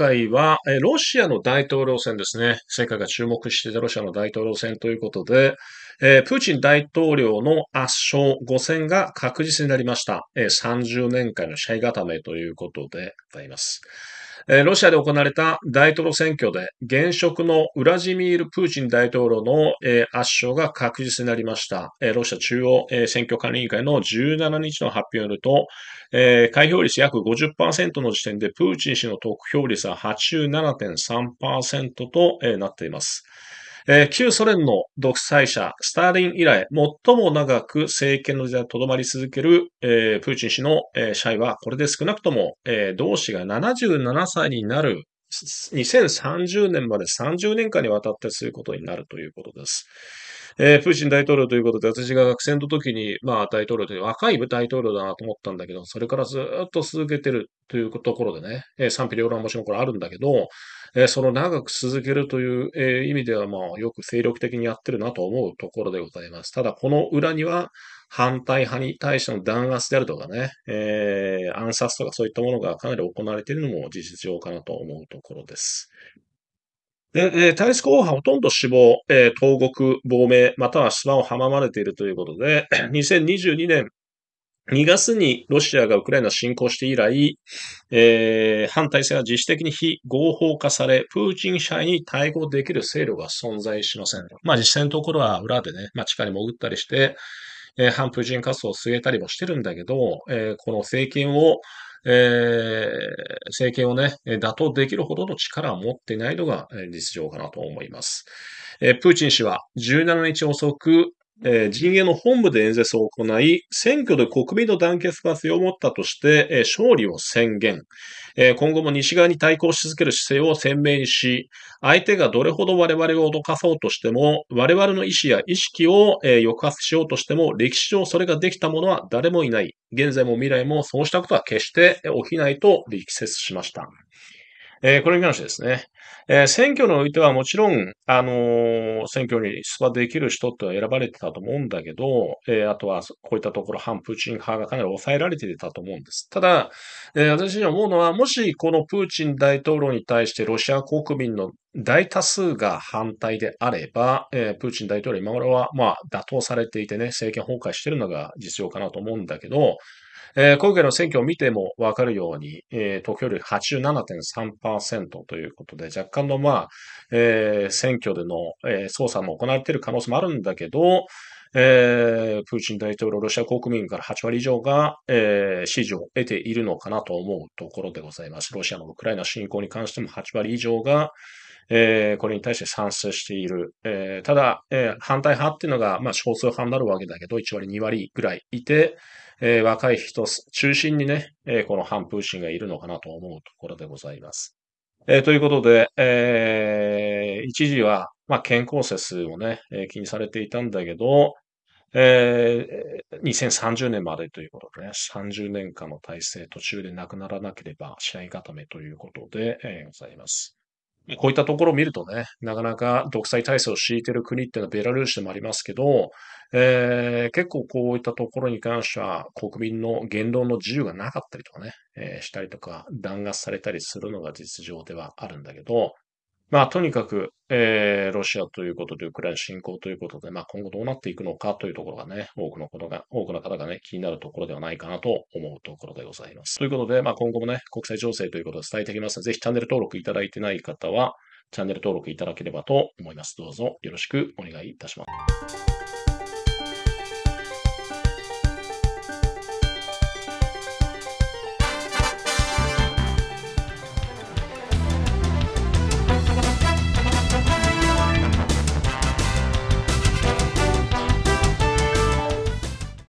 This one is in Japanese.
回は、ロシアの大統領選ですね。世界が注目していたロシアの大統領選ということで、えー、プーチン大統領の圧勝5戦が確実になりました。えー、30年間の試合固めということでございます。ロシアで行われた大統領選挙で現職のウラジミール・プーチン大統領の、圧勝が確実になりました。ロシア中央、選挙管理委員会の17日の発表によると、開票率約50%の時点でプーチン氏の得票率は87.3%と、ー、なっています。えー、旧ソ連の独裁者、スターリン以来、最も長く政権の時代にとどまり続ける、えー、プーチン氏の、えー、シャイは、これで少なくとも、えー、同氏が77歳になる2030年まで30年間にわたってすることになるということです。えー、プーチン大統領ということで、私が学生の時に、まあ、大統領という若い大統領だなと思ったんだけど、それからずっと続けてるというところでね、えー、賛否両論もちろんこれあるんだけど、えその長く続けるという、え意味では、まあ、よく精力的にやってるなと思うところでございます。ただ、この裏には、反対派に対しての弾圧であるとかね、えー、暗殺とかそういったものがかなり行われているのも事実上かなと思うところです。で、えー、対立候補はほとんど死亡、えー、投獄、亡命、または島を阻まれているということで、2022 年、2月にロシアがウクライナ侵攻して以来、えー、反体制は自主的に非合法化され、プーチン社に対抗できる勢力が存在しません。まあ実際のところは裏でね、まあ地下に潜ったりして、えー、反プーチン活動を据えたりもしてるんだけど、えー、この政権を、えー、政権をね、打倒できるほどの力を持っていないのが実情かなと思います。えー、プーチン氏は17日遅く、えー、陣営の本部で演説を行い、選挙で国民の団結が強まったとして、えー、勝利を宣言、えー、今後も西側に対抗し続ける姿勢を鮮明にし、相手がどれほど我々を脅かそうとしても、我々の意思や意識を、えー、抑圧しようとしても、歴史上それができた者は誰もいない。現在も未来もそうしたことは決して起きないと力説しました。えー、これに関してですね、えー、選挙においてはもちろん、あのー、選挙に出馬できる人って選ばれてたと思うんだけど、えあとはこういったところ反プーチン派がかなり抑えられてたと思うんです。ただ、え私に思うのは、もしこのプーチン大統領に対してロシア国民の大多数が反対であれば、えー、プーチン大統領今頃は、まあ、打倒されていてね、政権崩壊してるのが実情かなと思うんだけど、えー、今回の選挙を見てもわかるように、えー、得票率87.3%ということで、若干の、まあ、えー、選挙での、えー、捜査も行われている可能性もあるんだけど、えー、プーチン大統領、ロシア国民から8割以上が、えー、支持を得ているのかなと思うところでございます。ロシアのウクライナ侵攻に関しても8割以上が、えー、これに対して賛成している。えー、ただ、えー、反対派っていうのが、まあ、少数派になるわけだけど、1割、2割ぐらいいて、えー、若い人中心にね、えー、この反プーチンがいるのかなと思うところでございます。えー、ということで、えー、一時は、まあ、健康説をね、えー、気にされていたんだけど、えー、2030年までということでね、30年間の体制途中でなくならなければ試合固めということで、えー、ございます。こういったところを見るとね、なかなか独裁体制を敷いている国っていうのはベラルーシでもありますけど、えー、結構こういったところに関しては国民の言論の自由がなかったりとかね、えー、したりとか弾圧されたりするのが実情ではあるんだけど、まあ、とにかく、えー、ロシアということで、ウクライナ侵攻ということで、まあ、今後どうなっていくのかというところがね、多くのことが、多くの方がね、気になるところではないかなと思うところでございます。ということで、まあ、今後もね、国際情勢ということを伝えていきますので、ぜひチャンネル登録いただいてない方は、チャンネル登録いただければと思います。どうぞよろしくお願いいたします。